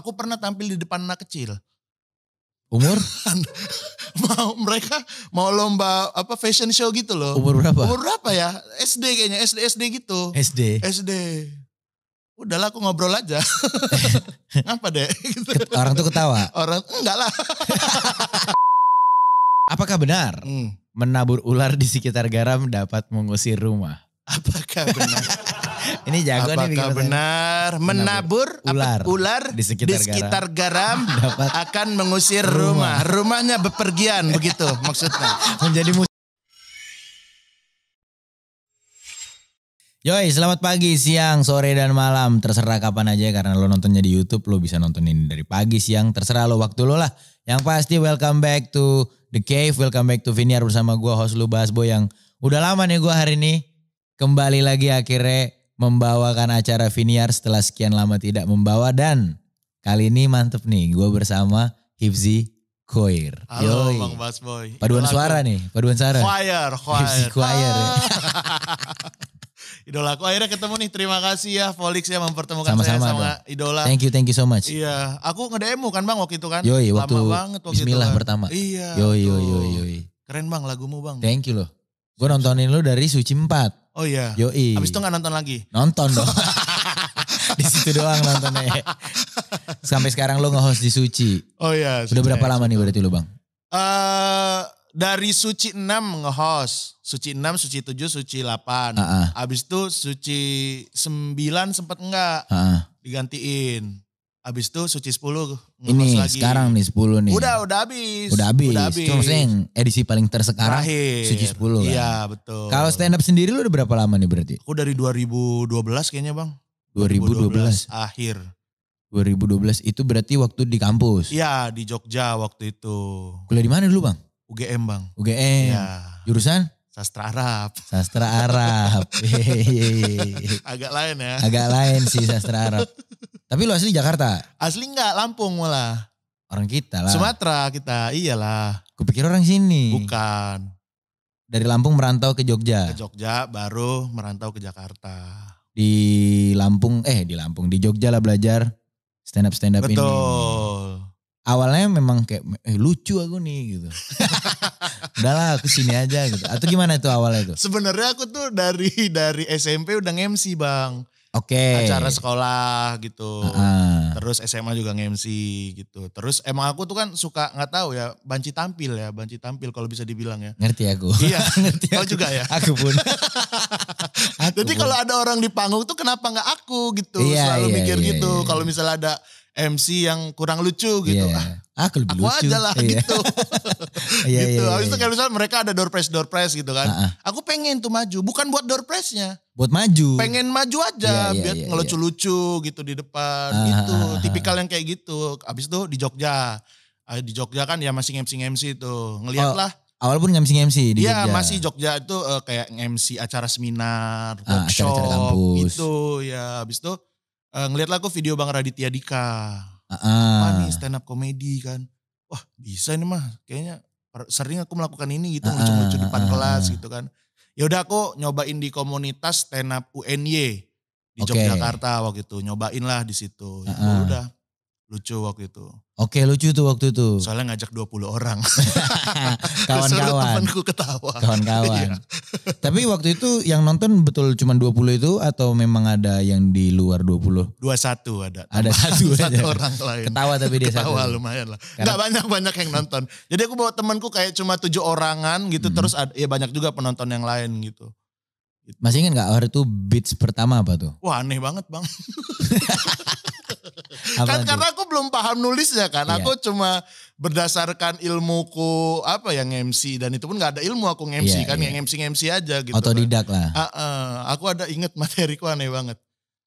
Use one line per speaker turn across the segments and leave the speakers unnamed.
Aku pernah tampil di depan anak kecil. Umur? mau mereka mau lomba apa fashion show gitu loh. Umur berapa? Umur berapa ya? SD kayaknya, SD SD gitu. SD. SD. Udahlah aku ngobrol aja. Ngapa deh? Gitu.
Orang tuh ketawa.
Orang enggak lah.
Apakah benar hmm. menabur ular di sekitar garam dapat mengusir rumah? Apakah benar? Ini jago Apakah nih. Apakah benar menabur ular, ular di sekitar, di sekitar
garam, garam akan mengusir rumah. rumah. Rumahnya bepergian begitu
maksudnya. Menjadi musuh. Yoi, selamat pagi, siang, sore, dan malam. Terserah kapan aja karena lo nontonnya di Youtube, lo bisa nonton ini dari pagi, siang, terserah lo waktu lo lah. Yang pasti welcome back to The Cave, welcome back to Viniar bersama gue host lu Basbo yang udah lama nih gue hari ini. Kembali lagi akhirnya membawakan acara Viniar setelah sekian lama tidak membawa dan kali ini mantep nih gue bersama Hifzi Koir. Halo Yoi. Bang
Basboy. Paduan Idol suara nih, paduan suara. Choir, choir. Hifzi choir. Ah. idola aku Akhirnya ketemu nih. Terima kasih ya Folix ya mempertemukan sama -sama, saya sama sama idola. Thank you, thank you so much. Iya, aku ngedemo kan Bang waktu itu kan. Yoi, Lama waktu banget waktu Bismillah itu kan. pertama. Iya. Yoi,
yoi, yoi, yoi.
Keren Bang lagumu Bang. Thank
you loh. Gue nontonin lu dari Suci 4.
Oh iya. Yo i. Habis itu nggak nonton lagi?
Nonton dong. di situ doang nontonnya. Sampai sekarang lo nge-host di Suci. Oh iya. Sudah berapa lama nih berarti lo bang?
uh, dari Suci 6 nge-host. Suci 6, Suci 7, Suci 8. Uh -uh. Abis itu Suci 9 sempet enggak. Uh -uh. Digantiin. Abis itu suci 10
Ini lagi. sekarang nih 10 nih. Udah, udah habis. Udah habis. Udah habis. Cuma yang edisi paling tersekarang Terakhir. suci 10 kan. Iya, betul. Kalau stand up sendiri lu udah berapa lama nih berarti? Aku
dari 2012 kayaknya bang.
2012. 2012. Akhir. 2012 itu berarti waktu di kampus?
Iya, di Jogja waktu itu. Kuliah di mana dulu bang? UGM
bang. UGM. Ya. Jurusan? Sastra Arab. Sastra Arab.
Agak lain ya. Agak lain sih sastra Arab.
Tapi lu asli Jakarta? Asli enggak, Lampung malah. Orang kita lah. Sumatera kita, iyalah. Kupikir orang sini. Bukan. Dari Lampung merantau ke Jogja. Ke Jogja baru merantau ke
Jakarta.
Di Lampung, eh di Lampung, di Jogja lah belajar stand up stand up Betul. ini. Betul awalnya memang kayak eh, lucu aku nih gitu. Udahlah aku sini aja gitu. Atau gimana itu awalnya itu? Sebenarnya aku tuh dari dari SMP
udah nge-MC, Bang.
Oke. Okay. Acara
sekolah gitu. Uh-huh. Terus SMA juga nge-MC gitu. Terus emang aku tuh kan suka nggak tahu ya banci tampil ya, banci tampil kalau bisa dibilang ya.
Ngerti aku. Iya,
ngerti. Kau oh, aku. juga ya? Aku pun. aku Jadi kalau ada orang di panggung tuh kenapa nggak aku gitu? Iya, Selalu iya, mikir iya, gitu. Iya. iya. Kalau misalnya ada MC yang kurang lucu
gitu. Yeah. Ah, aku
lebih aku lucu. aja lah iya. gitu.
yeah, gitu. Yeah,
Habis iya, itu iya. kayak misalnya mereka ada door prize door prize gitu kan. Uh-uh. Aku pengen tuh maju, bukan buat door pressnya. Buat maju. Pengen maju aja biar ngelucu-lucu gitu di depan uh-huh. gitu. Tipikal yang kayak gitu. Habis itu di Jogja. Ah, di Jogja kan ya masih MC-MC itu. Ngeliat oh. lah.
Awal pun ngemsi mc mc di Jogja. Iya, masih
Jogja itu uh, kayak ngemsi mc acara seminar, ah, workshop acara -acara gitu ya. abis itu uh, ngeliatlah aku video Bang Raditya Dika. Uh-uh. nih stand up komedi kan. Wah bisa ini mah kayaknya sering aku melakukan ini gitu uh-uh. lucu-lucu depan uh-uh. kelas gitu kan. Ya udah aku nyobain di komunitas stand up UNY di okay. Yogyakarta waktu itu nyobain lah di situ. Ya, uh Ya Udah Lucu waktu itu.
Oke lucu tuh waktu itu. Soalnya ngajak 20 orang. Kawan-kawan. temanku ketawa. Kawan-kawan. Iya. Tapi waktu itu yang nonton betul cuma 20 itu atau memang ada yang di luar 20? 21 ada. Ada satu, satu orang
lain. Ketawa tapi dia Ketawa satu. lumayan lah. Gak banyak-banyak yang nonton. Jadi aku bawa temanku kayak cuma tujuh orangan gitu. Hmm. Terus ada, ya banyak juga penonton yang lain gitu.
Masih ingat gak hari itu beats pertama apa tuh?
Wah aneh banget bang. kan itu? karena aku belum paham nulisnya kan. Iya. Aku cuma berdasarkan ilmuku apa ya MC dan itu pun nggak ada ilmu aku MC iya, kan iya. MC MC aja gitu. Kan.
Otodidak kan. lah.
A -a, aku ada inget materiku aneh banget.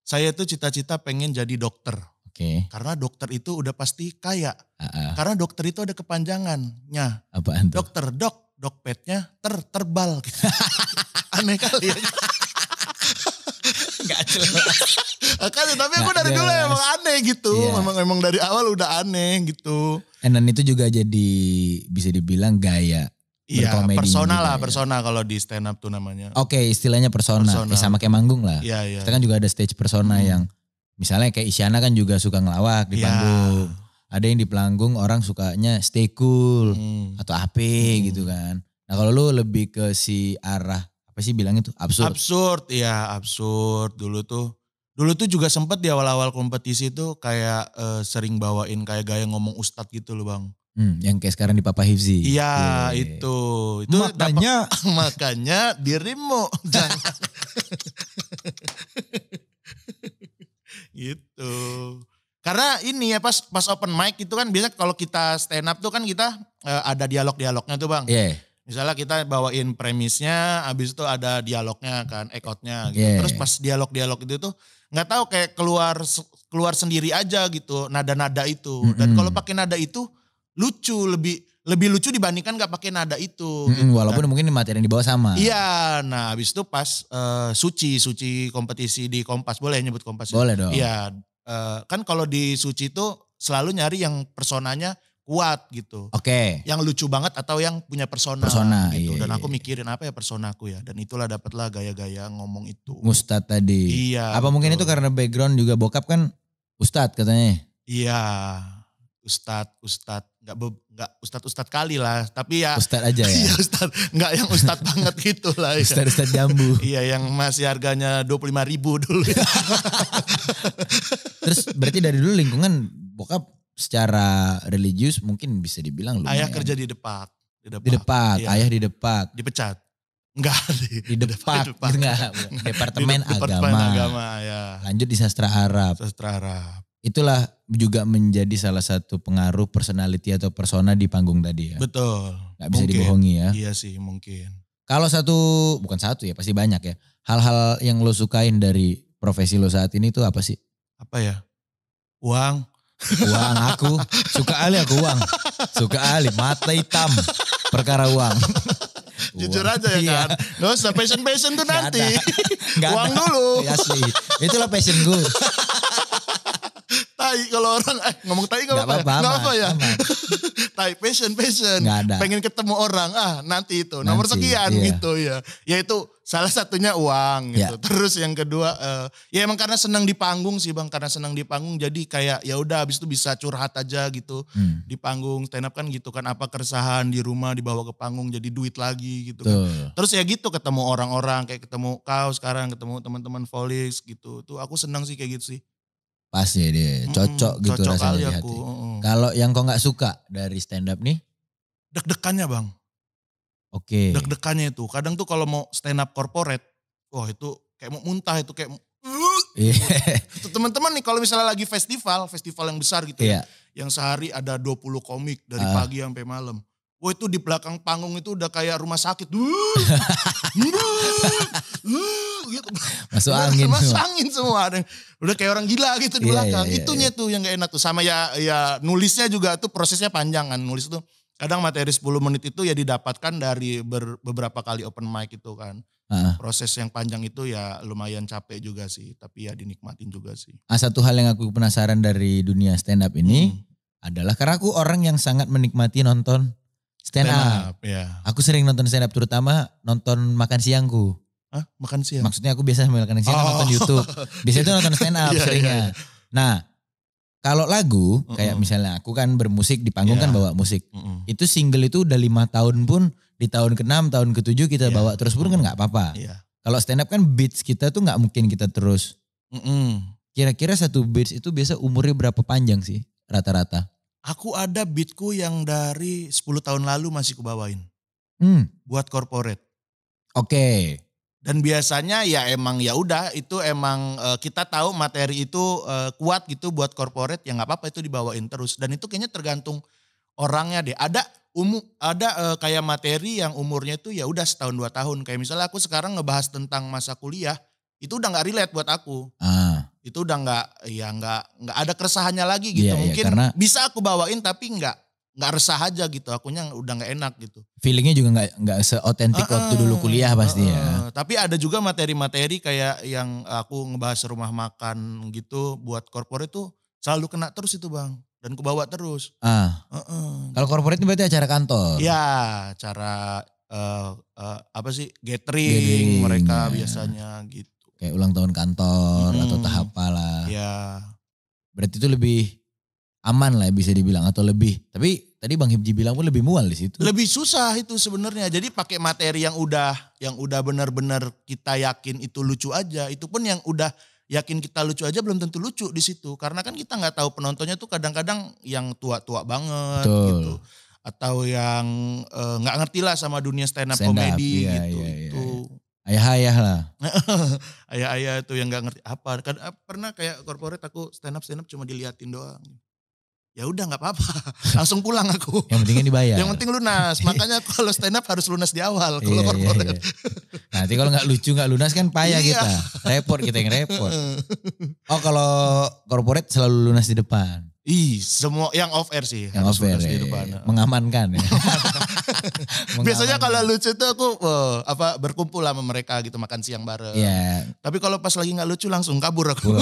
Saya tuh cita-cita pengen jadi dokter. Okay. Karena dokter itu udah pasti kaya. Uh -uh. Karena dokter itu ada kepanjangannya. Apaan tuh? Dokter, dok, dokpetnya ter terbal aneh kali ya. Gak jelas. Kan, tapi aku dari dulu emang aneh gitu. Yeah. Memang emang dari
awal udah aneh gitu. Enan itu juga jadi bisa dibilang gaya Iya, persona lah, ya.
persona kalau di stand up tuh namanya.
Oke, okay, istilahnya persona. persona. Eh, sama kayak manggung lah. Iya, iya. Kita kan juga ada stage persona hmm. yang misalnya kayak Isyana kan juga suka ngelawak di panggung. Iya. panggung. Ada yang di pelanggung orang sukanya stay cool hmm. atau apa hmm. gitu kan. Nah, kalau lu lebih ke si arah apa sih bilangnya tuh absurd
absurd ya
absurd dulu tuh
dulu tuh juga sempet di awal-awal kompetisi tuh kayak uh, sering bawain kayak gaya ngomong ustadz gitu loh bang
Hmm, yang kayak sekarang di Papa Hifzi. Iya,
yeah. itu. Itu makanya dapet, makanya dirimu jangan. gitu. Karena ini ya pas pas open mic itu kan biasa kalau kita stand up tuh kan kita uh, ada dialog-dialognya tuh, Bang. Iya. Yeah misalnya kita bawain premisnya, abis itu ada dialognya kan, ekotnya, gitu. Iya, Terus iya. pas dialog-dialog itu tuh nggak tahu kayak keluar keluar sendiri aja gitu nada-nada itu. Mm -hmm. Dan kalau pakai nada itu lucu lebih lebih lucu dibandingkan nggak pakai nada
itu. -hmm, gitu, kan. walaupun kan. mungkin materi yang dibawa sama.
Iya, nah abis itu pas uh, suci suci kompetisi di Kompas boleh nyebut Kompas? Ya? Boleh dong. Iya, uh, kan kalau di suci itu selalu nyari yang personanya kuat
gitu. Oke. Okay.
Yang lucu banget atau yang punya persona,
persona gitu. Iya, Dan iya, aku iya.
mikirin apa ya personaku ya. Dan itulah dapatlah gaya-gaya ngomong
itu. Ustad tadi. Iya. Apa betul. mungkin itu karena background juga bokap kan Ustad katanya?
Iya. Ustad, Ustad, nggak nggak Ustad Ustad kali lah, tapi ya Ustad aja ya. Iya Ustad, nggak yang Ustad banget gitu lah. Ya. Ustad Ustad jambu. iya yang masih harganya dua puluh lima ribu dulu.
Terus berarti dari dulu lingkungan bokap secara religius mungkin bisa dibilang lumayan. Ayah kerja di depak. Di depak, di depak iya. ayah di depak. Dipecat. Enggak di, di depak, depak. Gitu enggak departemen, di departemen agama. agama ya. Lanjut di sastra Arab. Sastra Arab. Itulah juga menjadi salah satu pengaruh personality atau persona di panggung tadi ya. Betul. Gak bisa mungkin. dibohongi ya.
Iya sih mungkin.
Kalau satu, bukan satu ya pasti banyak ya. Hal-hal yang lo sukain dari profesi lo saat ini itu apa sih? Apa ya? Uang, Uang aku suka ali aku uang. Suka ali mata hitam perkara uang.
Jujur aja ya iya. kan. Gak usah passion-passion tuh Gak nanti.
Gak uang ada. dulu. Ya sih. Itulah passion gue.
tai kalau orang eh ngomong tai gak apa-apa. apa ya. ya? tapi passion passion ada. pengen ketemu orang ah nanti itu nanti, nomor sekian iya. gitu ya yaitu salah satunya uang gitu ya. terus yang kedua uh, ya emang karena senang di panggung sih bang karena senang di panggung jadi kayak ya udah habis itu bisa curhat aja gitu hmm. di panggung stand up kan gitu kan apa keresahan di rumah dibawa ke panggung jadi duit lagi gitu kan terus ya gitu ketemu orang-orang kayak ketemu kau sekarang ketemu teman-teman Folix gitu tuh aku senang sih kayak gitu sih
pas ya dia cocok hmm, gitu cocok rasanya di hati. Kalau yang kau nggak suka dari stand up nih? deg dekannya
bang. Oke. Okay. deg dekannya itu. Kadang tuh kalau mau stand up corporate, wah itu kayak mau muntah itu kayak. Yeah. Iya. teman-teman nih kalau misalnya lagi festival, festival yang besar gitu yeah. ya. Iya. Yang sehari ada 20 komik dari uh. pagi sampai malam. Wah itu di belakang panggung itu udah kayak rumah sakit. gitu.
Masuk angin. Masuk semua.
angin semua. Udah kayak orang gila gitu di iya, belakang. Yeah, yeah, Itunya yeah. tuh yang gak enak tuh. Sama ya ya nulisnya juga tuh prosesnya panjang kan. Nulis tuh kadang materi 10 menit itu ya didapatkan dari ber, beberapa kali open mic itu kan. Uh. Proses yang panjang itu ya lumayan capek juga sih, tapi ya dinikmatin juga sih. Ah,
satu hal yang aku penasaran dari dunia stand up ini hmm. adalah karena aku orang yang sangat menikmati nonton Stand, stand up. ya. Aku sering nonton stand up terutama nonton makan siangku. Hah? Makan siang. Maksudnya aku biasa sambil makan siang oh. nonton YouTube. Iya, Biasanya itu iya. nonton stand up yeah, iya, seringnya. Yeah, yeah. Nah, kalau lagu kayak mm -mm. misalnya aku kan bermusik di panggung yeah. kan bawa musik. Mm -mm. Itu single itu udah lima tahun pun di tahun ke-6, tahun ke-7 kita yeah. bawa terus pun mm -mm. kan nggak apa-apa. Yeah. Kalau stand up kan beats kita tuh nggak mungkin kita terus. Kira-kira mm -mm. Kira -kira satu beats itu biasa umurnya berapa panjang sih rata-rata?
Aku ada bitku yang dari 10 tahun lalu masih kubawain. Hmm. Buat corporate. Oke. Okay. Dan biasanya ya emang ya udah itu emang e, kita tahu materi itu e, kuat gitu buat corporate yang nggak apa-apa itu dibawain terus. Dan itu kayaknya tergantung orangnya deh. Ada umum ada e, kayak materi yang umurnya itu ya udah setahun dua tahun kayak misalnya aku sekarang ngebahas tentang masa kuliah itu udah nggak relate buat aku ah itu udah nggak ya nggak nggak ada keresahannya lagi gitu yeah, iya, mungkin yeah, karena, bisa aku bawain tapi nggak nggak resah aja gitu akunya udah nggak enak gitu
feelingnya juga nggak nggak seotentik uh, uh, waktu dulu kuliah pasti uh, uh,
tapi ada juga materi-materi kayak yang aku ngebahas rumah makan gitu buat korporat itu selalu kena terus itu bang dan bawa terus
ah uh, uh, kalau korporat itu berarti acara kantor
ya acara uh, uh, apa sih gathering, gathering mereka ya. biasanya gitu
kayak ulang tahun kantor hmm. atau tahap apa lah. Iya. Berarti itu lebih aman lah bisa dibilang atau lebih. Tapi tadi Bang Hibji bilang pun lebih mual di situ.
Lebih susah itu sebenarnya. Jadi pakai materi yang udah yang udah benar-benar kita yakin itu lucu aja. Itu pun yang udah yakin kita lucu aja belum tentu lucu di situ karena kan kita nggak tahu penontonnya tuh kadang-kadang yang tua-tua banget Betul. gitu atau yang eh, nggak e, ngerti lah sama dunia stand up comedy iya, gitu iya,
iya ayah-ayah lah.
ayah-ayah itu yang nggak ngerti apa. Kan ah, pernah kayak korporat aku stand up stand up cuma diliatin doang. Ya udah nggak apa-apa,
langsung pulang aku. yang penting kan dibayar. yang penting
lunas. Makanya kalau stand up
harus lunas di awal iya, kalau iya, korporat. Iya, iya. Nanti kalau nggak lucu nggak lunas kan payah iya. kita. Repot kita yang repot. Oh kalau korporat selalu lunas di depan. Ih,
semua yang off air sih. Yang off air. Ya.
Depan. Iya. Mengamankan ya.
Mengamankan. Biasanya kalau lucu tuh aku oh, apa berkumpul sama mereka gitu makan siang bareng. Iya. Yeah. Tapi kalau pas lagi nggak lucu langsung kabur aku.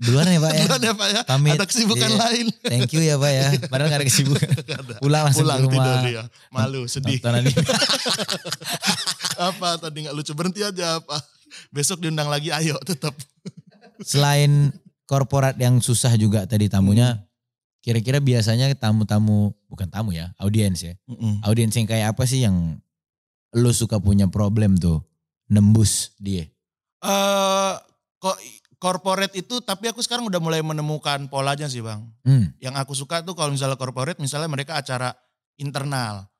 Duluan ya Pak ya. Duluan ya
Pak ya. Pamit. Ada kesibukan yeah. lain. Thank you ya Pak ya. Iya. Padahal gak ada kesibukan. Pulang langsung Pulang, ke rumah. Tidur dia. Malu, sedih. apa tadi nggak lucu berhenti aja apa. Besok diundang lagi
ayo tetap. Selain korporat yang susah juga tadi tamunya. Hmm. Kira-kira biasanya tamu-tamu bukan tamu ya, audiens ya. Mm Audiens yang kayak apa sih yang lu suka punya problem tuh nembus dia? Eh uh,
kok corporate itu tapi aku sekarang udah mulai menemukan polanya sih bang. Hmm. Yang aku suka tuh kalau misalnya corporate misalnya mereka acara internal.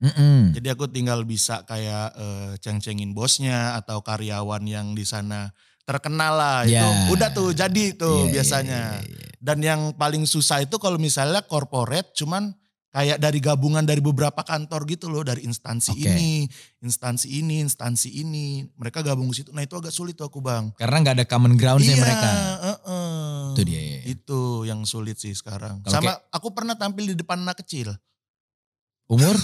Mm -mm. Jadi
aku tinggal bisa kayak uh, ceng-cengin bosnya atau karyawan yang di sana terkenal lah ya. itu udah tuh jadi tuh yeah, iya, biasanya yeah, yeah, yeah. dan yang paling susah itu kalau misalnya corporate cuman kayak dari gabungan dari beberapa kantor gitu loh dari instansi okay. ini instansi ini instansi ini mereka gabung ke situ nah itu agak sulit tuh aku bang
karena nggak ada common ground iya, mereka
uh -uh. itu dia iya, iya. itu yang sulit sih sekarang okay. sama aku pernah tampil di depan anak kecil umur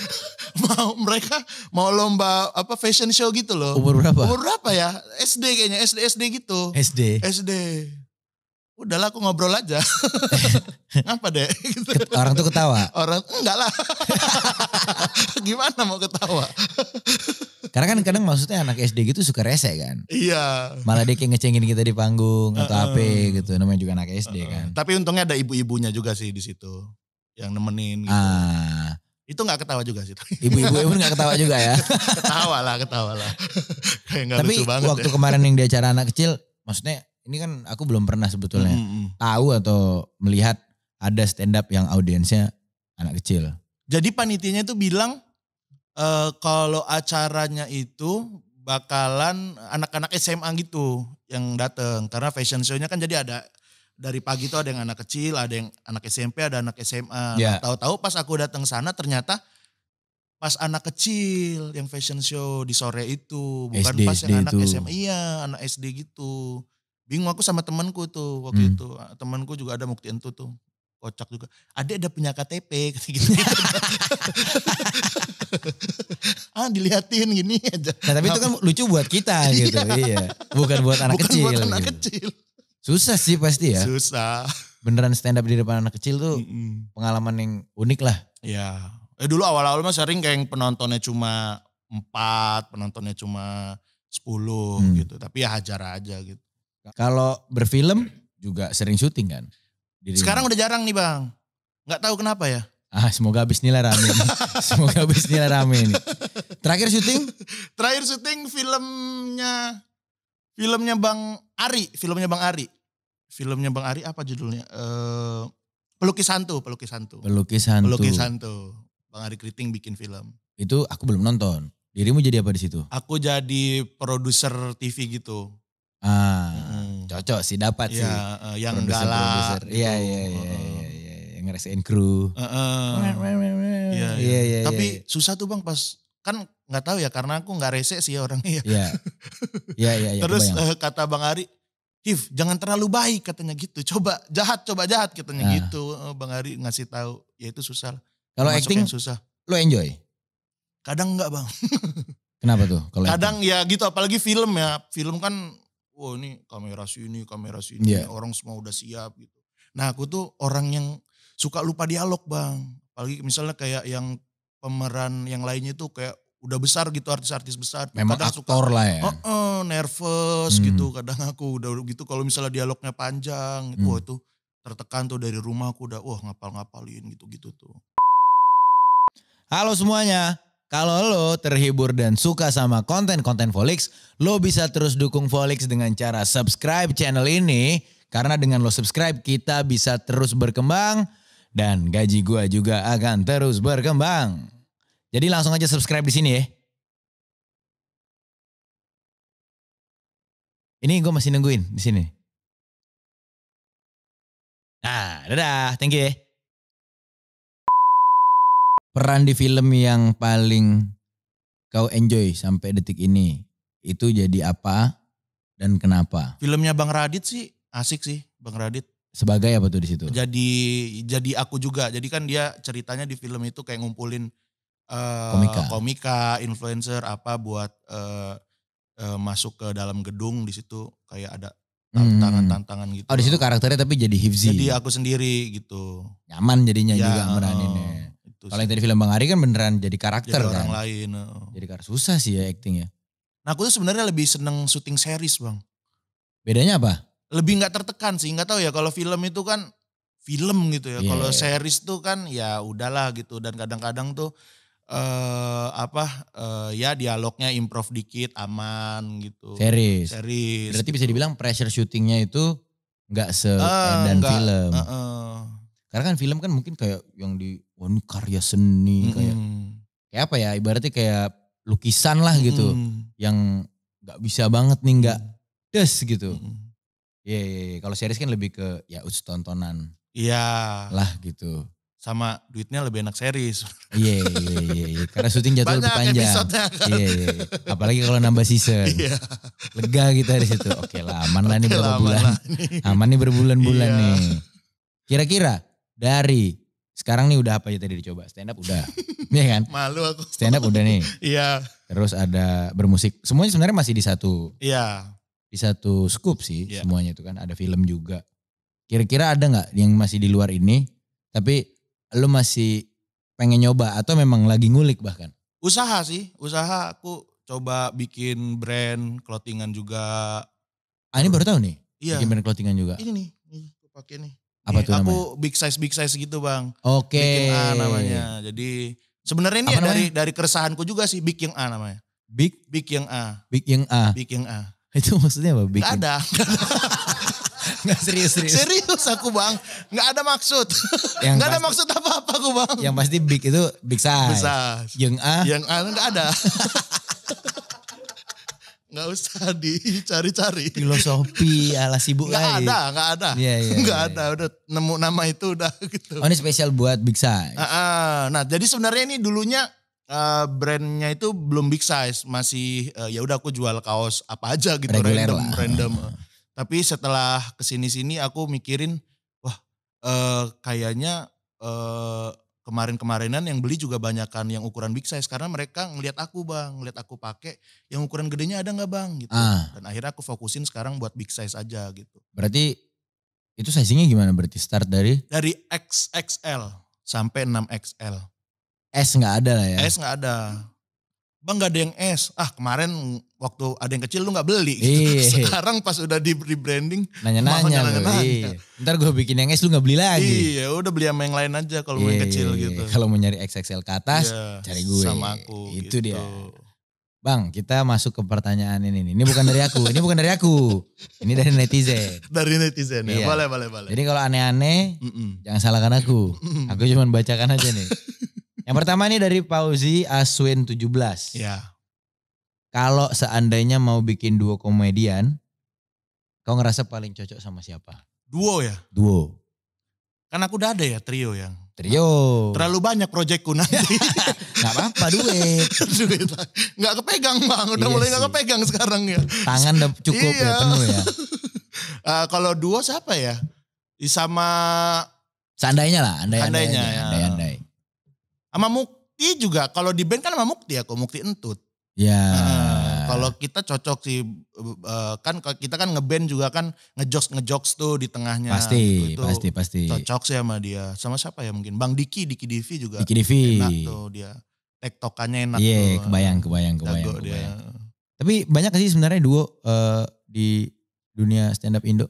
mau mereka mau lomba apa fashion show gitu loh. Umur berapa? Umur berapa ya? SD kayaknya, SD SD gitu. SD. SD. Udahlah aku ngobrol aja.
Ngapa deh? Gitu. Orang tuh ketawa.
Orang enggak lah. Gimana
mau ketawa? Karena kan kadang maksudnya anak SD gitu suka rese kan. Iya. Malah dia kayak ngecengin kita di panggung atau uh, uh, apa gitu. Namanya juga anak SD uh, kan. Tapi untungnya ada ibu-ibunya juga sih di situ yang nemenin gitu. Ah. Itu nggak ketawa juga sih. Ibu-ibu pun nggak ketawa juga ya. ketawa lah, ketawa lah. Kayak gak Tapi lucu banget waktu ya. kemarin yang di acara anak kecil, maksudnya ini kan aku belum pernah sebetulnya mm -hmm. tahu atau melihat ada stand up yang audiensnya anak kecil. Jadi panitinya itu bilang
e, kalau acaranya itu bakalan anak-anak SMA gitu yang datang karena fashion show-nya kan jadi ada dari pagi tuh ada yang anak kecil, ada yang anak SMP, ada anak SMA. Yeah. Ya. tahu-tahu pas aku datang sana ternyata pas anak kecil yang fashion show di sore itu, bukan SD, pas SD yang itu. anak SMA. Iya, anak SD gitu. Bingung aku sama temanku tuh waktu hmm. itu. Ah, temanku juga ada Mukti Entu tuh. Kocak juga. Adik ada punya KTP gitu. -gitu. ah dilihatin gini aja. Nah, tapi itu kan lucu buat kita iya. gitu. iya. Bukan buat anak bukan kecil. Bukan buat anak gitu. kecil.
Susah sih pasti ya. Susah. Beneran stand up di depan anak kecil tuh Mm-mm. pengalaman yang unik lah.
Iya. Eh dulu awal-awal mah sering kayak penontonnya cuma empat, penontonnya cuma sepuluh hmm. gitu. Tapi ya
hajar aja gitu. Kalau berfilm juga sering syuting kan? Diri Sekarang udah
jarang nih bang. Gak tahu kenapa ya.
Ah semoga habis nilai rame nih. semoga habis nilai rame nih. Terakhir syuting?
Terakhir syuting filmnya filmnya Bang Ari, filmnya Bang Ari filmnya Bang Ari apa judulnya? Eh Pelukis Hantu, Pelukis Hantu. Pelukis Hantu. Pelukis Hantu. Bang Ari Kriting bikin film.
Itu aku belum nonton. Dirimu jadi apa di situ?
Aku jadi produser TV gitu.
Ah, hmm. cocok sih dapat ya, sih. Eh, yang produser, galak. Gitu. Iya, iya, iya iya, iya, iya, yang ngerasain kru. uh, uh. Ya, Ya, ya, Tapi ya, susah tuh Bang
pas kan nggak tahu ya karena aku nggak rese sih orangnya. Ya,
ya, ya. Terus
uh, kata Bang Ari, If jangan terlalu baik katanya gitu. Coba jahat, coba jahat katanya nah. gitu. Eh, Bang Ari ngasih tahu, ya itu susah.
Kalau acting susah. Lo enjoy?
Kadang enggak, Bang.
Kenapa tuh? Kadang
acting? ya gitu apalagi film ya. Film kan oh ini kamera sini, kamera sini, yeah. orang semua udah siap gitu. Nah, aku tuh orang yang suka lupa dialog, Bang. Apalagi misalnya kayak yang pemeran yang lainnya tuh kayak udah besar gitu artis-artis besar. Memang kadang aktor suka, lah ya. Oh, oh, nervous hmm. gitu kadang aku udah gitu kalau misalnya dialognya panjang, hmm. wah itu tertekan tuh dari rumah aku udah wah ngapal-ngapalin gitu-gitu tuh.
Halo semuanya. Kalau lo terhibur dan suka sama konten-konten Volix, lo bisa terus dukung Volix dengan cara subscribe channel ini. Karena dengan lo subscribe kita bisa terus berkembang dan gaji gua juga akan terus berkembang. Jadi langsung aja subscribe di sini ya. Ini gue masih nungguin di sini. Nah, dadah, thank you ya. Peran di film yang paling kau enjoy sampai detik ini itu jadi apa dan kenapa?
Filmnya Bang Radit sih asik sih,
Bang Radit sebagai apa tuh di situ?
Jadi jadi aku juga. Jadi kan dia ceritanya di film itu kayak ngumpulin Eh, komika. komika, influencer apa buat uh, uh, masuk ke dalam gedung di
situ kayak ada hmm. tantangan-tantangan gitu. Oh di situ karakternya tapi jadi Hifzi. Jadi aku sendiri gitu. Nyaman jadinya ya, juga meraninnya. Uh, Kalau yang tadi film Bang Ari kan beneran jadi karakter jadi kan. orang lain. Uh. Jadi karakter susah sih ya aktingnya. Nah aku tuh sebenarnya lebih seneng syuting series bang. Bedanya apa?
Lebih nggak tertekan sih, nggak tahu ya kalau film itu kan film gitu ya. Yeah. Kalau iya, iya. series tuh kan ya udahlah gitu dan kadang-kadang tuh uh, apa uh, ya dialognya improv dikit aman gitu. Series. Series.
Berarti gitu. bisa dibilang pressure shootingnya itu nggak se uh, eh, dan enggak, film. Uh, uh. Karena kan film kan mungkin kayak yang di oh ini karya seni mm -hmm. kayak kayak apa ya ibaratnya kayak lukisan lah gitu mm -hmm. yang nggak bisa banget nih nggak des gitu. Iya mm -hmm. yeah, yeah, yeah. kalau series kan lebih ke ya uts tontonan. Iya. Yeah. Lah gitu sama duitnya lebih enak series. Iya, iya, iya iya iya karena syuting jatuh Banyak lebih panjang. Kan? Iya iya. Apalagi kalau nambah season. Iya. Lega kita di situ. Oke lah, aman lah nih berapa bulan. Aman nih berbulan-bulan iya. nih. Kira-kira dari sekarang nih udah apa aja tadi dicoba? Stand up udah. Iya kan? Malu aku. Stand up udah nih. Iya. Terus ada bermusik. Semuanya sebenarnya masih di satu. Iya. Di satu scoop sih iya. semuanya itu kan. Ada film juga. Kira-kira ada nggak yang masih di luar ini? Tapi lu masih pengen nyoba atau memang lagi ngulik bahkan?
Usaha sih, usaha aku coba bikin brand clothingan juga.
Ah ini baru tahu nih? Iya. Bikin brand clothingan juga. Ini nih,
ini aku pakai nih. Apa tuh aku namanya? Aku big size big size gitu, Bang. Oke. Okay. Bikin A namanya. Jadi sebenarnya ini ya dari dari keresahanku juga sih Big yang A namanya. Big A. Big yang A. Big yang A. Big yang A.
Itu maksudnya apa?
Big gak ada.
Enggak serius, serius.
Serius aku bang. Nggak ada maksud. Enggak nggak ada maksud
apa-apa aku bang. Yang pasti big itu big size. Besar. Yang A. Yang A nggak ada.
nggak usah dicari-cari.
Filosofi ala sibuk nggak Enggak ada, nggak ada. Iya, iya, nggak iya. ada, udah nemu nama itu udah gitu. Oh ini spesial buat big size. Uh, uh,
nah jadi sebenarnya ini dulunya uh, brandnya itu belum big size masih uh, ya udah aku jual kaos apa aja gitu Regular random lah. random uh. Tapi setelah kesini-sini aku mikirin, wah eh, kayaknya eh, kemarin-kemarinan yang beli juga banyakan yang ukuran big size karena mereka ngelihat aku bang, ngelihat aku pakai yang ukuran gedenya ada nggak bang gitu. Ah. Dan akhirnya aku fokusin sekarang buat big size aja gitu. Berarti
itu sizingnya gimana berarti start dari?
Dari XXL sampai 6XL.
S nggak ada lah ya? S
nggak ada. Bang gak ada yang S, Ah kemarin waktu ada yang kecil lu gak beli. Gitu. Sekarang pas udah di rebranding. Nanya-nanya. Iya.
Ntar gue bikin yang S lu gak beli lagi.
Iya udah beli sama yang lain aja kalau mau yang iya, kecil gitu. Kalau mau nyari XXL ke atas iya, cari gue. Sama aku.
Itu gitu. dia. Bang, kita masuk ke pertanyaan ini Ini bukan dari aku, ini bukan dari aku. Ini dari netizen.
dari netizen ya. Boleh, boleh, boleh. Jadi kalau
aneh-aneh, jangan salahkan aku. Aku cuma bacakan aja nih. Yang pertama nih dari Pauzi Aswin 17. Ya. Kalau seandainya mau bikin duo komedian, kau ngerasa paling cocok sama siapa? Duo ya? Duo. Kan aku
udah ada ya trio yang.
Trio.
Terlalu banyak proyekku nanti. gak apa-apa duit. duit. Gak kepegang bang, udah iya mulai sih. gak kepegang sekarang ya. Tangan udah cukup ya, iya. ya, penuh ya. uh, kalau duo siapa ya? Sama... Seandainya lah. Andai, andainya, Ya. Sama Mukti juga kalau di band kan sama Mukti aku, ya, Mukti Entut. Ya. Yeah. Nah, kalau kita cocok sih eh, kan kita kan ngeband juga kan ngejoks ngejoks tuh di tengahnya. Pasti, gitu, pasti, pasti. Cocok sih sama dia. Sama siapa ya mungkin? Bang Diki, Diki Divi juga. Diki Divi. Enak tuh dia. Tektokannya enak yeah, tuh. Iya, kebayang,
kebayang, kebayang. kebayang. Dia. Tapi banyak sih sebenarnya duo uh, di dunia stand up Indo?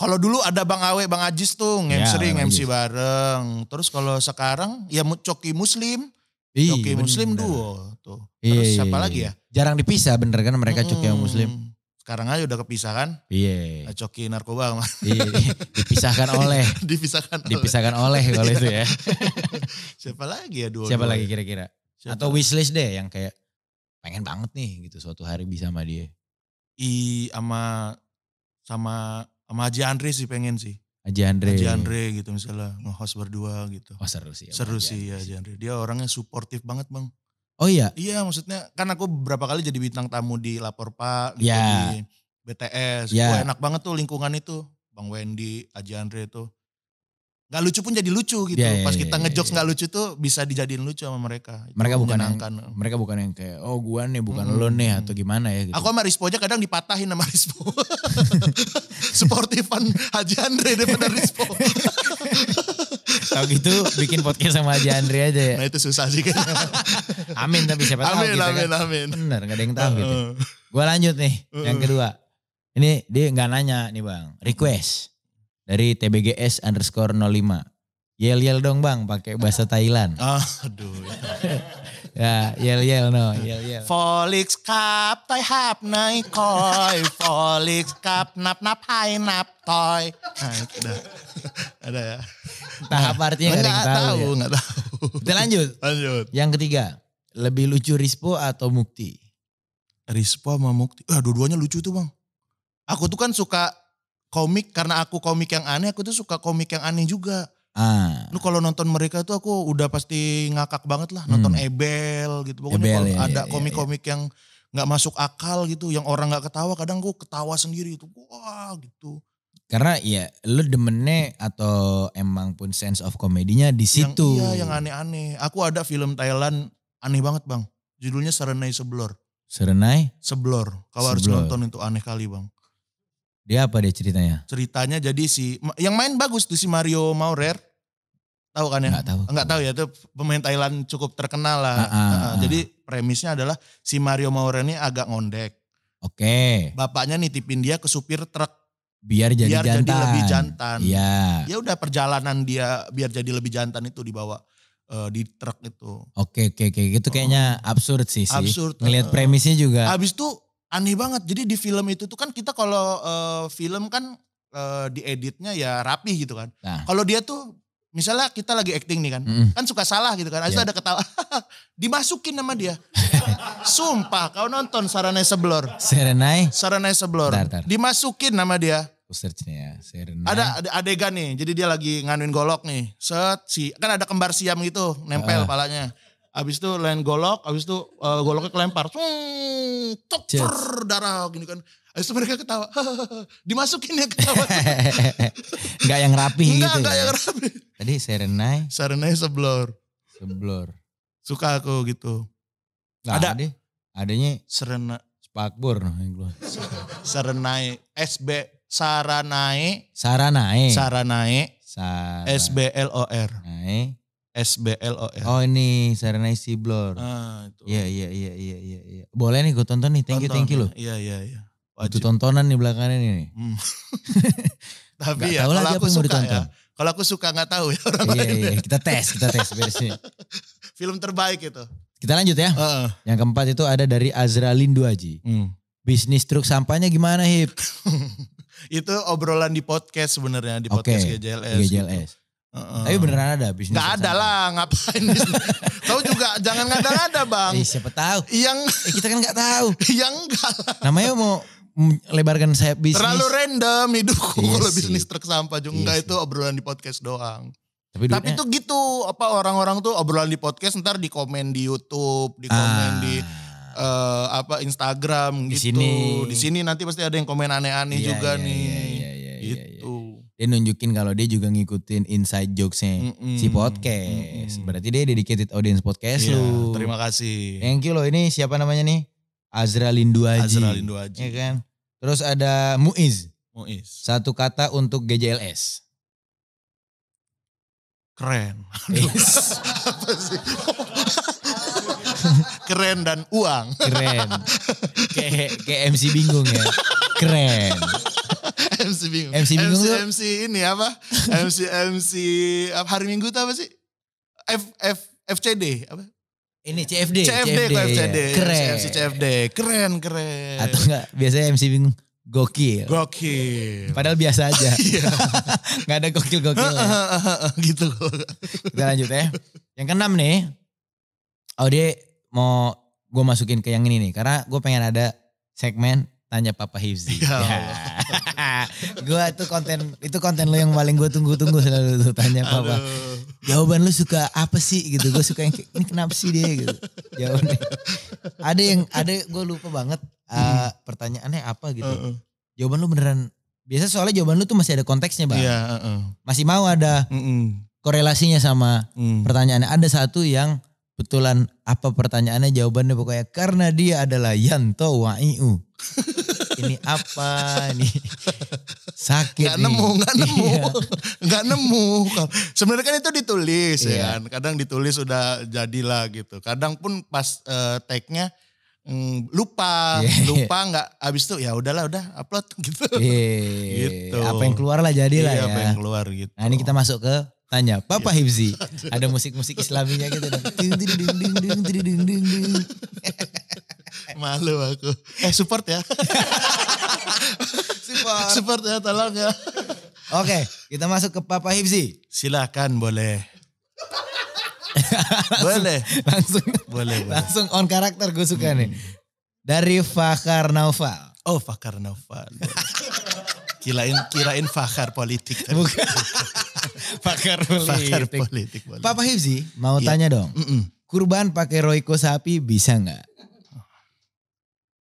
Kalau dulu ada Bang Awe, Bang
Ajis tuh nge ngemsi ya, nge-MC
bareng. Terus kalau sekarang ya Coki Muslim, Iyi, Coki bener. Muslim duo tuh. Terus siapa lagi ya?
Jarang dipisah bener kan mereka Coki Muslim.
Sekarang aja udah kepisah kan? Iya. Ah, Coki narkoba. Iya,
dipisahkan oleh. dipisahkan oleh. Dipisahkan oleh kalau itu ya. siapa lagi ya duo? Siapa lagi ya? kira-kira? Atau wishlist deh yang kayak pengen banget nih gitu suatu hari bisa sama dia. I
sama sama sama Haji Andre sih pengen sih.
Haji Andre. Haji Andre
gitu misalnya nge-host berdua gitu. Oh seru sih. Ya, seru Haji sih ya Haji Andre. Dia orangnya suportif banget bang.
Oh iya? Iya
maksudnya kan aku beberapa kali jadi bintang tamu di Lapor Pak. Gitu, yeah. Di BTS. Iya. Yeah. enak banget tuh lingkungan itu. Bang Wendy, Haji Andre tuh nggak lucu pun jadi lucu gitu. Yeah, yeah, Pas iya, kita iya, ngejokes yeah, yeah, gak lucu tuh bisa dijadiin lucu sama mereka. Itu mereka bukan yang, mereka bukan yang kayak oh gua nih bukan mm -hmm. lo nih atau gimana ya. Gitu. Aku sama Rispo aja kadang dipatahin sama Rispo. Sportifan Haji Andre daripada Rispo.
Kalau gitu bikin podcast sama Haji Andre aja ya. Nah itu susah sih kan. amin tapi siapa tahu amin, gitu amin, kan. Amin Bener gak ada yang tahu gitu. Uh-uh. Gua lanjut nih yang uh-uh. kedua. Ini dia nggak nanya nih bang. Request dari tbgs underscore 05. Yel yel dong bang, pakai bahasa Thailand. Aduh. ya, yel yel no, yel yel. Folix kap toy hap nai koi, Folix
kap nap nap hai nap toy. Nah,
ada. ya. Nah, artinya nggak tahu, tahu ya? tahu. Kita lanjut. Lanjut. Yang ketiga, lebih lucu Rispo atau Mukti? Rispo sama Mukti. Ah, dua-duanya lucu tuh bang.
Aku tuh kan suka komik karena aku komik yang aneh aku tuh suka komik yang aneh juga Ah. Lu kalau nonton mereka tuh aku udah pasti ngakak banget lah nonton hmm. Ebel gitu.
Pokoknya Ebel, iya, ada
iya, komik-komik ya, ya. yang nggak masuk akal gitu, yang orang nggak ketawa, kadang gua ketawa sendiri itu Wah, gitu.
Karena ya lu demennya atau emang pun sense of komedinya di situ. Yang, iya, yang
aneh-aneh. Aku ada film Thailand aneh banget, Bang. Judulnya Serenai Seblor.
Serenai?
Seblor. Kalau harus nonton itu aneh kali, Bang.
Dia apa dia ceritanya?
Ceritanya jadi si yang main bagus tuh si Mario Maurer. Tahu kan ya? Enggak tahu. Enggak tahu ya, itu pemain Thailand cukup terkenal lah. -ha, ha -ha. Jadi ah. premisnya adalah si Mario Maurer ini agak ngondek. Oke. Okay. Bapaknya nitipin dia ke supir truk biar jadi biar jantan. jadi lebih jantan. Iya. Ya udah perjalanan dia biar jadi lebih jantan itu dibawa eh, di truk itu.
Oke okay, oke okay, oke. Okay. Itu kayaknya absurd sih absurd, sih. Absurd. Ngelihat premisnya juga. Habis
tuh aneh banget. Jadi di film itu tuh kan kita kalau uh, film kan uh, dieditnya ya rapi gitu kan. Nah. Kalau dia tuh misalnya kita lagi acting nih kan, mm. kan suka salah gitu kan. aja iya. yeah. ada ketawa, dimasukin nama dia. Sumpah kau nonton Saranai Seblor.
Saranai?
Saranai Seblor. Bentar, bentar. Dimasukin nama dia.
ya, Ada,
ada adegan nih, jadi dia lagi nganuin golok nih. Set, si, kan ada kembar siam gitu, nempel uh. palanya. Abis itu lain golok, abis itu uh, goloknya kelempar. Hmm, ceper darah gini kan. Abis itu mereka ketawa. Dimasukin ya ketawa. Enggak yang rapi gitu. Enggak, ya? yang rapi. Tadi serenai. Serenai seblor. Seblor. Suka aku gitu. Nah, Ada. Deh. Adanya serena spakbor yang Serenai SB Saranai.
Saranai. Saranai. Sar SBLOR. Naik. SBLOR. Oh, ya. oh ini Sarana isi blur. Ah itu. Iya iya iya iya iya. Ya. Boleh nih gue tonton nih. Thank tonton, you thank you loh. Iya iya iya. Itu tontonan nih belakangan ini. Hmm.
Tapi gak ya kalau aku suka ya. Kalau aku suka nggak tahu ya orang iya, iya,
iya. Kita tes kita tes versi
Film terbaik itu.
Kita lanjut ya. Uh. Yang keempat itu ada dari Azralin Duaji. Hmm. Bisnis truk sampahnya gimana Hip?
itu obrolan di podcast sebenarnya di okay. podcast GJLS. GJLS.
Gitu Uh, Tapi beneran ada bisnis. Gak ada
lah, ngapain Tahu juga jangan ngada ada bang. Eh, siapa tahu. Yang eh, kita kan nggak tahu. yang enggak
lah. Namanya mau lebarkan saya bisnis. Terlalu
random hidupku yes, iya kalau bisnis truk sampah juga enggak iya itu obrolan di podcast doang. Tapi, duitnya... Tapi itu gitu apa orang-orang tuh obrolan di podcast ntar di komen di YouTube, di komen ah. di uh, eh, apa Instagram di gitu. Sini. Di sini nanti pasti ada yang komen aneh-aneh iya, juga iya, nih.
Iya, iya, iya, iya gitu. Iya, dia nunjukin kalau dia juga ngikutin inside jokesnya mm -mm. si podcast. Mm -mm. Berarti dia dedicated audience podcast yeah, lu. Terima
kasih.
Thank you loh. Ini siapa namanya nih? Azra Linduaji. Azra Linduaji. Ya kan? Terus ada Muiz. Muiz. Satu kata untuk GJLS. Keren. Aduh. Apa sih?
keren dan uang. Keren. Kayak kayak MC bingung ya. Keren. MC bingung. MC bingung. MC, MC ini apa? MC MC apa hari Minggu tuh apa sih? F F FCD apa? Ini CFD. CFD, CFD CFD. Ya. Keren. MC, MC CFD. Keren keren. Atau enggak
biasanya MC bingung gokil. Gokil. Padahal biasa aja. Iya. Gak ada gokil-gokil. Ya. gitu. Kita lanjut ya. Yang keenam nih. Oh dia mau gue masukin ke yang ini nih karena gue pengen ada segmen tanya Papa Hifzi. Ya. ya. gue tuh konten itu konten lo yang paling gue tunggu-tunggu selalu tuh tanya Papa. Jawaban lu suka apa sih gitu? Gue suka yang ini kenapa sih dia gitu. Jawabannya. Ada yang ada gue lupa banget uh, pertanyaannya apa gitu. Uh -uh. Jawaban lu beneran biasa soalnya jawaban lu tuh masih ada konteksnya bang. Yeah, iya, uh -uh. Masih mau ada uh -uh. korelasinya sama uh -uh. pertanyaannya. Ada satu yang betulan apa pertanyaannya jawabannya pokoknya karena dia adalah Yanto Waiu. ini apa ini sakit nggak nemu nggak nemu iya.
gak nggak nemu sebenarnya kan itu ditulis ya iya. kan kadang ditulis udah jadilah gitu kadang pun pas uh, eh, tagnya mm, lupa iya. lupa nggak abis itu ya udahlah udah upload
gitu yeah. gitu apa yang keluar lah jadilah iya, ya apa yang keluar gitu nah ini kita masuk ke Tanya, Papa iya. Hibzi, ada musik-musik islaminya gitu dong. Malu aku. Eh support ya.
support. Support ya, tolong ya.
Oke, kita masuk ke Papa Hibzi. Silakan boleh. boleh. Langsung boleh, Langsung on karakter gue suka nih. Hmm. Dari Fakar Naufal. Oh, Fakar Naufal.
kirain kirain Fakar politik. Bukan. Pakar politik. Pakar politik. boleh. Papa Hibzi,
mau ya. tanya dong. Mm -mm. Kurban pakai roiko sapi bisa
nggak?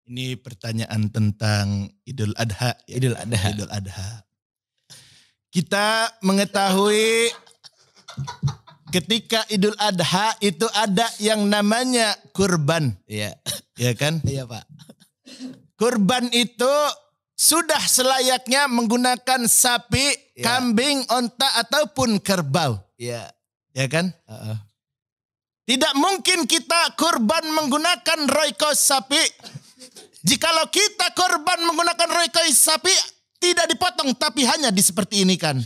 Ini pertanyaan tentang Idul Adha. Ya? Idul Adha. Idul Adha. Kita mengetahui ketika Idul Adha itu ada yang namanya kurban. Iya. Iya kan? Iya, Pak. Kurban itu sudah selayaknya menggunakan sapi, yeah. kambing, onta ataupun kerbau. Iya. Yeah. Ya kan? Uh -uh. Tidak mungkin kita kurban menggunakan roiko sapi. Jikalau kita kurban menggunakan roiko sapi, tidak dipotong tapi hanya di seperti ini kan.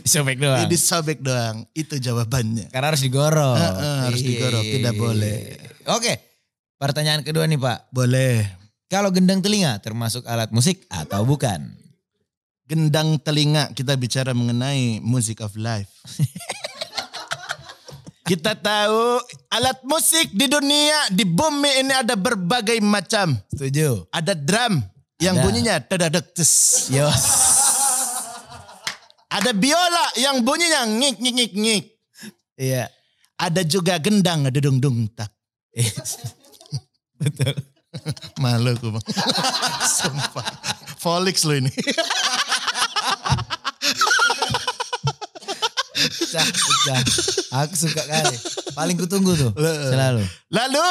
disobek doang. Disobek
doang. Itu jawabannya. Karena harus digorok. Uh -uh, harus digorok, tidak iya. boleh. Oke. Okay. Pertanyaan kedua nih, Pak. Boleh. Kalau gendang telinga termasuk alat musik atau bukan? Gendang telinga kita bicara mengenai music of life.
kita tahu alat musik di dunia di bumi ini ada berbagai macam. Setuju. Ada drum yang bunyinya tadadek tes. Yes. ada biola yang bunyinya ngik ngik ngik ngik. Iya. Ada juga gendang dedung dung tak. Iya. Betul. Malu gue bang. Sumpah. Folix lo ini.
pecah, pecah. Aku suka kali. Paling kutunggu tuh. Selalu. Lalu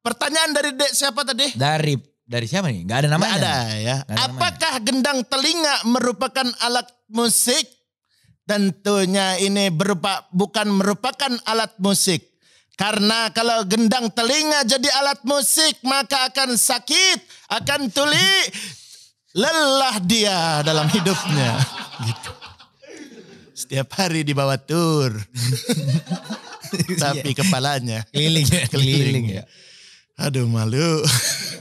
pertanyaan dari dek siapa tadi? Dari dari siapa nih? Gak ada namanya. Gak ada ya. Gak ada Apakah
namanya. gendang telinga merupakan alat musik? Tentunya ini berupa bukan merupakan alat musik karena kalau gendang telinga jadi alat musik maka akan sakit, akan tuli, lelah dia dalam hidupnya. Gitu. Setiap hari dibawa tur. Tapi iya. kepalanya keliling ya, keliling ya. ya. Aduh malu.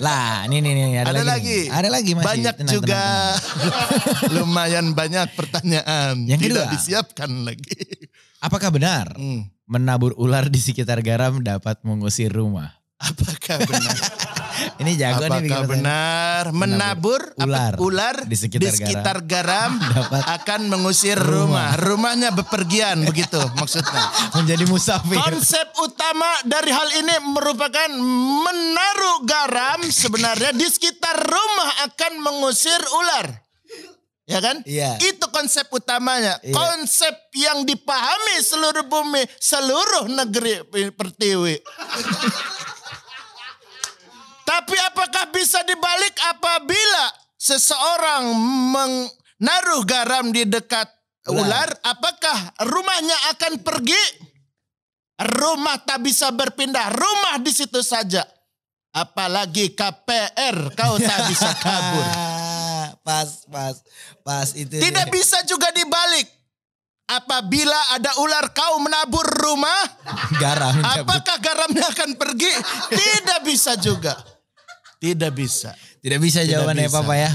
Lah, ini nih nih ada, ada lagi. lagi. Ada lagi masih. Banyak tenang, juga. Tenang, tenang.
Lumayan banyak pertanyaan. Yang kedua. Tidak
disiapkan lagi.
Apakah benar? Hmm menabur ular di sekitar garam dapat mengusir rumah.
Apakah benar?
Ini jago Apakah nih Apakah benar menabur ular, ular di sekitar, di sekitar
garam, garam dapat akan mengusir rumah. rumah. Rumahnya bepergian begitu maksudnya. Menjadi musafir. Konsep utama dari hal ini merupakan menaruh garam sebenarnya di sekitar rumah akan mengusir ular. Ya kan? Iya. Itu konsep utamanya. Iya. Konsep yang dipahami seluruh bumi, seluruh negeri pertiwi. Tapi apakah bisa dibalik apabila seseorang menaruh garam di dekat ular, ular apakah rumahnya akan pergi? Rumah tak bisa berpindah, rumah di situ saja. Apalagi KPR kau tak bisa kabur.
pas, pas. Pas itu. Tidak dia. bisa
juga dibalik. Apabila ada ular kau menabur rumah, garam. Apakah garamnya akan pergi? Tidak bisa juga. Tidak bisa.
Tidak bisa jawabannya ya, Papa ya.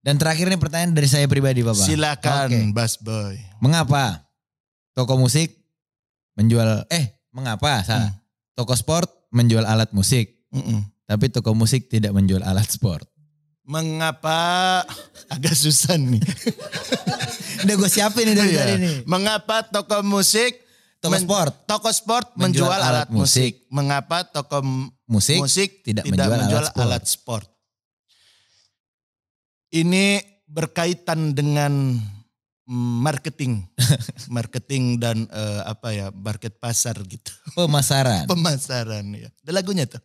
Dan terakhir nih pertanyaan dari saya pribadi Bapak. Silakan okay. Bas Boy. Mengapa toko musik menjual eh mengapa salah? Hmm. Toko sport menjual alat musik. Mm -mm. Tapi toko musik tidak menjual alat sport.
Mengapa agak susah nih. udah gue siapin nih dari ini, iya. tadi nih. Mengapa toko musik toko men, sport toko sport menjual, menjual alat, alat musik. musik. Mengapa toko musik, musik tidak, tidak menjual, menjual alat, sport. alat sport? Ini berkaitan dengan marketing, marketing dan uh, apa ya market pasar gitu.
Pemasaran.
Pemasaran ya. Ada lagunya tuh.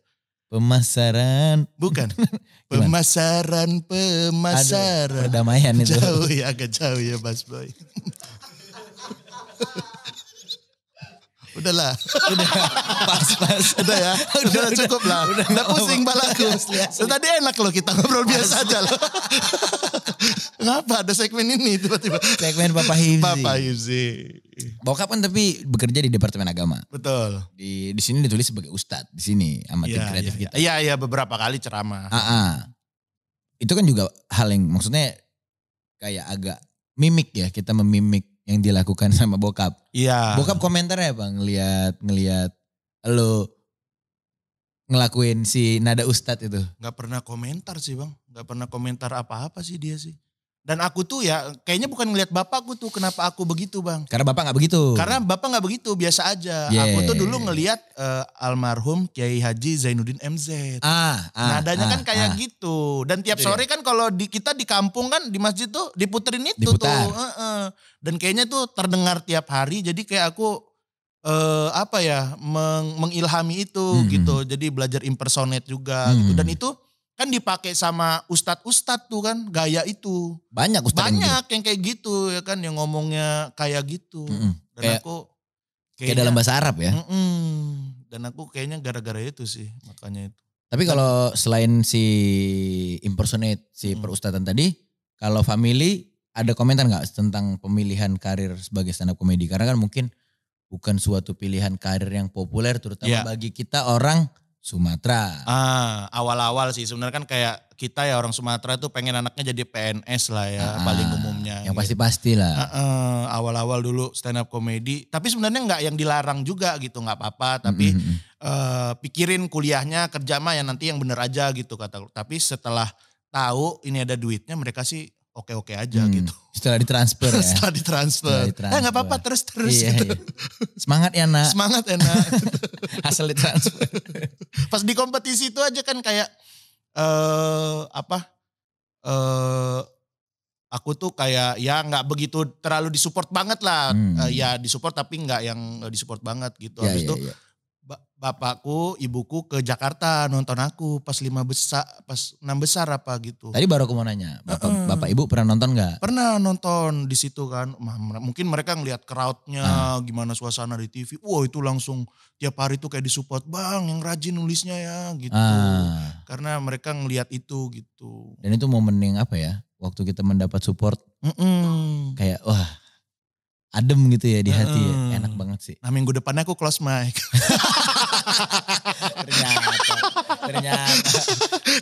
Pemasaran. Bukan. pemasaran, pemasaran. Aduh, perdamaian itu. Jauh ya, agak jauh ya Mas Boy. Udahlah. Udah. Pas, pas. Udah ya. Udah, udah cukup lah. Udah, udah pusing balaku. Tadi enak loh kita ngobrol biasa aja loh.
Ngapa ada segmen ini tiba-tiba? Segmen Bapak Hifzi. Bapak Hifzi. Bokap kan tapi bekerja di Departemen Agama. Betul. Di di sini ditulis sebagai ustadz di sini amatir ya, kreatif ya, kita.
Iya iya beberapa kali ceramah.
Heeh. Ah, ah. Itu kan juga hal yang maksudnya kayak agak mimik ya kita memimik yang dilakukan sama bokap. Iya. Bokap komentarnya bang, Ngeliat ngeliat lo ngelakuin si nada ustad itu? Gak pernah
komentar sih bang. Gak pernah komentar
apa-apa sih dia sih.
Dan aku tuh ya kayaknya bukan ngelihat bapakku tuh kenapa aku begitu bang.
Karena bapak gak begitu. Karena
bapak gak begitu biasa aja. Yeah. Aku tuh dulu ngeliat uh, almarhum Kiai Haji Zainuddin MZ. Ah, ah, Nadanya kan ah, kan kayak ah. gitu. Dan tiap iya. sore kan kalau di kita di kampung kan di masjid tuh diputerin itu Diputar. tuh. Uh -uh. Dan kayaknya tuh terdengar tiap hari. Jadi kayak aku uh, apa ya meng mengilhami itu hmm. hmm. gitu. Jadi belajar impersonate juga hmm. gitu. Dan hmm. itu kan dipakai sama ustad-ustad tuh kan gaya itu banyak ustad banyak gitu. yang, kayak gitu ya kan yang ngomongnya kayak gitu mm -hmm. dan kayak, aku kayaknya, kayak dalam bahasa Arab ya mm -mm. dan aku kayaknya gara-gara itu sih makanya
itu tapi kalau selain si impersonate si mm. perustatan tadi kalau family ada komentar nggak tentang pemilihan karir sebagai stand up komedi karena kan mungkin bukan suatu pilihan karir yang populer terutama yeah. bagi kita orang Sumatera.
Ah, awal-awal sih sebenarnya kan kayak kita ya orang Sumatera tuh pengen anaknya jadi PNS lah ya ah, paling umumnya.
Yang gitu. pasti-pasti lah.
Uh, uh, awal-awal dulu stand up komedi, tapi sebenarnya nggak yang dilarang juga gitu, nggak apa-apa, tapi mm -hmm. uh, pikirin kuliahnya kerja mah ya nanti yang bener aja gitu kata. Tapi setelah tahu ini ada duitnya mereka sih oke-oke aja hmm. gitu. Setelah ditransfer ya. Setelah ditransfer. ya nggak apa-apa terus-terus iya, gitu. Iya.
Semangat ya nak. Semangat ya nak.
Hasil ditransfer. Pas di kompetisi itu aja kan kayak eh uh, apa? Eh uh, aku tuh kayak ya nggak begitu terlalu disupport banget lah. Hmm. Uh, ya disupport tapi nggak yang eh, disupport banget gitu. Ya, Habis itu ya bapakku, ibuku ke Jakarta nonton aku pas lima besar, pas enam besar apa gitu. Tadi baru aku mau nanya, bapak, bapak
ibu pernah nonton nggak?
Pernah nonton di situ kan, mungkin mereka ngelihat crowdnya, uh. gimana suasana di TV. Wow itu langsung tiap hari tuh kayak disupport, bang yang rajin nulisnya ya
gitu. Ah.
Karena mereka ngelihat itu
gitu. Dan itu momen yang apa ya? Waktu kita mendapat support, Mm-mm. kayak wah adem gitu ya di hati, mm. ya. enak banget sih. Nah minggu depannya aku close mic.
ternyata,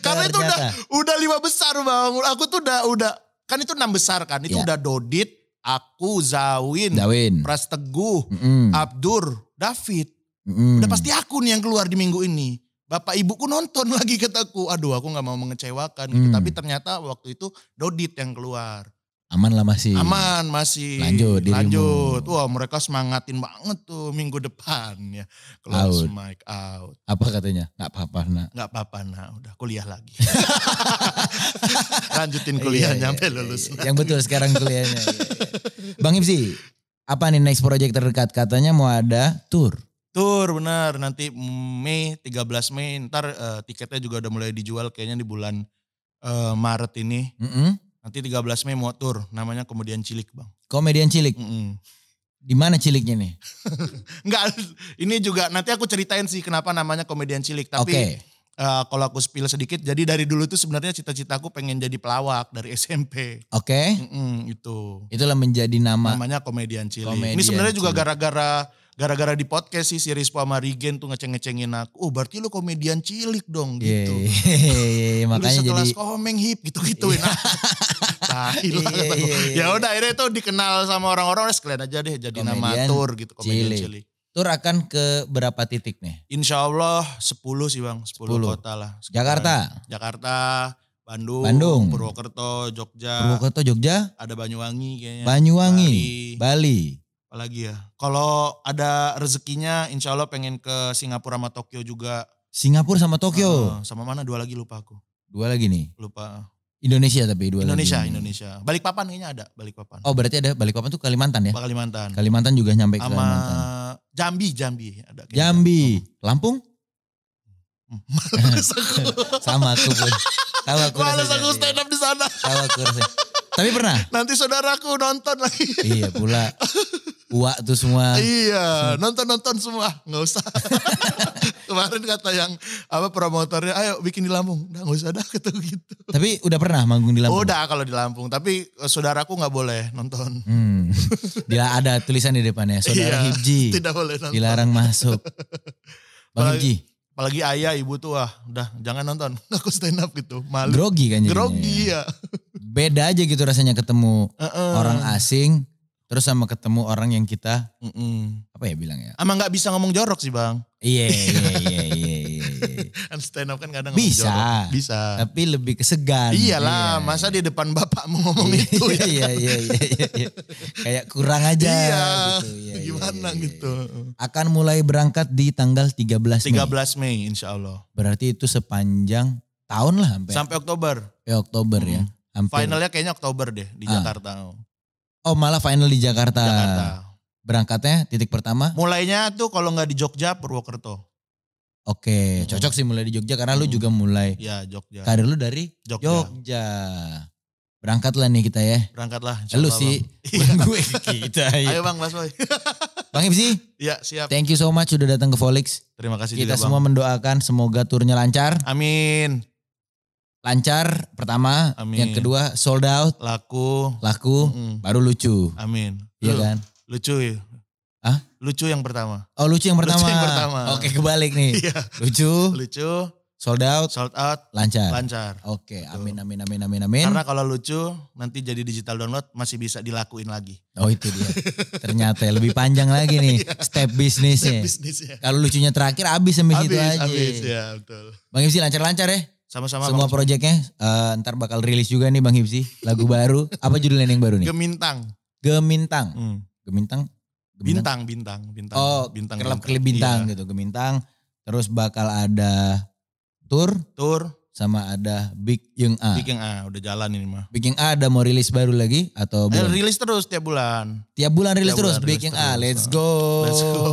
Karena itu udah udah lima besar bang. Aku tuh udah udah kan itu enam besar kan. Itu ya. udah Dodit, aku, Zawin, Zawin. Pras Teguh, mm -hmm. Abdur, David.
Mm -hmm. Udah pasti
aku nih yang keluar di minggu ini. Bapak ibuku nonton lagi kataku. Aduh aku gak mau mengecewakan gitu. mm. Tapi ternyata waktu itu Dodit yang keluar.
Aman lah masih. Aman
masih. Lanjut dirimu. Lanjut. Wah mereka semangatin banget tuh minggu depan ya. Close out. mic out.
Apa katanya? Gak apa-apa nak.
Gak apa-apa nak. Udah kuliah lagi. Lanjutin iya, kuliah iya, nyampe iya,
lulus. Iya. Yang betul sekarang kuliahnya. Iya, iya. Bang Ipsi. Apa nih next project terdekat? Katanya mau ada tour.
Tour benar. Nanti Mei 13 Mei. Ntar uh, tiketnya juga udah mulai dijual kayaknya di bulan
uh, Maret ini. Mm -hmm
Nanti 13
Mei mau tur, namanya Komedian Cilik bang. Komedian Cilik? Mm -mm. Di mana ciliknya nih? Enggak,
ini juga nanti aku ceritain sih kenapa namanya Komedian
Cilik. Tapi okay.
uh, eh, kalau aku spill sedikit, jadi dari dulu tuh sebenarnya cita-citaku pengen jadi pelawak dari SMP.
Oke. Okay. Mm -mm, itu. Itulah menjadi nama. Namanya Komedian Cilik. Komedian ini sebenarnya juga
gara-gara gara-gara di podcast sih si Rizpo sama Rigen tuh ngeceng-ngecengin aku. Oh berarti lu komedian cilik dong iya, gitu. Yeah, yeah, yeah, iya. makanya lu sekelas jadi... komeng hip gitu-gituin. Yeah. Nah. Iya, ya udah akhirnya tuh dikenal sama orang-orang sekalian aja deh jadi komedian nama tour gitu.
Komedian cilik. cilik. Tur
akan ke berapa titik nih? Insya Allah 10 sih bang, 10, 10. kota lah. Jakarta? Jakarta, Bandung, Bandung, Purwokerto, Jogja. Purwokerto, Jogja. Ada Banyuwangi kayaknya. Banyuwangi, Bali. Bali apalagi ya kalau ada rezekinya insya Allah pengen ke Singapura sama Tokyo juga
Singapura sama Tokyo uh, sama
mana dua lagi lupa aku
dua lagi nih lupa Indonesia tapi dua Indonesia lagi. Indonesia Balikpapan
kayaknya ada Balikpapan
oh berarti ada Balikpapan tuh Kalimantan ya Kalimantan Kalimantan juga nyampe ke Ama Kalimantan
Jambi Jambi ada
Jambi Jambi gitu. Lampung sama aku pun. Sama aku. malas aku iya.
stand up di sana.
Sama aku. Tapi pernah?
Nanti saudaraku nonton lagi. iya pula.
Buah tuh semua.
Iya, nonton-nonton semua, nggak usah. Kemarin kata yang apa promotornya, ayo bikin di Lampung. Udah nggak usah dah kata gitu.
Tapi udah pernah manggung di Lampung? Udah
kalau di Lampung, tapi eh, saudaraku nggak boleh nonton.
Hmm. Dia ada tulisan di depannya, saudara iya, Hibji. Tidak boleh nonton. Dilarang masuk. Bang Hiji.
Apalagi ayah, ibu tuh, wah
udah jangan nonton.
Aku stand up gitu,
malu. Grogi kan jadinya. Grogi ya. ya. Beda aja gitu rasanya ketemu uh -uh. orang asing Terus sama ketemu orang yang kita mm -mm. apa ya bilang ya? Ama nggak bisa ngomong jorok sih bang. Iya iya iya iya. iya, iya, iya. stand
up kan kadang bisa, jorok.
bisa. Tapi lebih kesegan. Iyalah, yeah.
masa di depan bapak mau ngomong itu ya? Iya iya
iya. Kayak kurang aja. Iya. Gitu. yeah, gimana yeah, yeah. gitu. Akan mulai berangkat di tanggal 13 Mei. 13
Mei insya Allah.
Berarti itu sepanjang tahun lah sampai. Sampai Oktober. ya Oktober hmm. ya. Hampir. Finalnya
kayaknya Oktober deh di ah. Jakarta.
Oh malah final di Jakarta. Jakarta. Berangkatnya titik pertama? Mulainya tuh kalau nggak di Jogja Purwokerto. Oke, hmm. cocok sih mulai di Jogja karena hmm. lu juga mulai.
Ya Jogja. Karir lu
dari Jogja. Jogja. Berangkatlah nih kita ya.
Berangkatlah. Lu sih, iya. gue kita. Ya. Ayo bang, mas boy.
bang Ibsi. Ya siap. Thank you so much sudah datang ke Volix.
Terima kasih. Kita juga, semua bang.
mendoakan semoga turnya lancar. Amin lancar pertama, Amin. yang kedua sold out, laku, laku, mm. baru lucu. Amin. Iya kan? Lucu ya. Hah? Lucu yang pertama. Oh, lucu yang pertama. Lucu yang pertama. Oke, kebalik nih. Iya. Lucu. Lucu. Sold out. Sold out. Lancar. Lancar. Oke, gitu. amin amin amin amin amin. Karena kalau lucu nanti
jadi digital download masih bisa dilakuin lagi. Oh, itu dia. Ternyata lebih panjang lagi nih iya. step bisnisnya. Step bisnisnya. Kalau lucunya terakhir abis sampai itu aja. Abis, ya,
betul. Bang Ibsi lancar-lancar ya. Sama-sama. Semua proyeknya uh, eh, ntar bakal rilis juga nih Bang Hipsi lagu baru. Apa judulnya yang baru nih? Gemintang. Gemintang. Hmm. Gemintang. Gemintang. Bintang,
bintang, bintang. Oh,
bintang. Kelab kelip bintang iya. gitu, gemintang. Terus bakal ada tour. Tour sama ada Big Young A. Big
Young A udah jalan ini mah.
Big Young A ada mau rilis baru lagi atau eh, belum? Eh, rilis terus tiap bulan. Tiap bulan rilis terus Big Young A. Let's go. Let's go.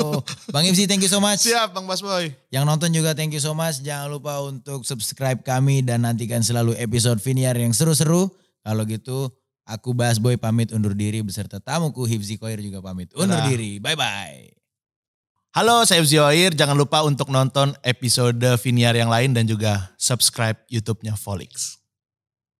Bang Ipsi thank you so much. Siap Bang Basboy. Yang nonton juga thank you so much. Jangan lupa untuk subscribe kami dan nantikan selalu episode Viniar yang seru-seru. Kalau gitu aku Basboy pamit undur diri beserta tamuku Hifzi Koir juga pamit undur diri. Bye bye. Halo, saya Air. Jangan lupa untuk nonton episode Viniar
yang lain dan juga subscribe YouTube-nya Volix.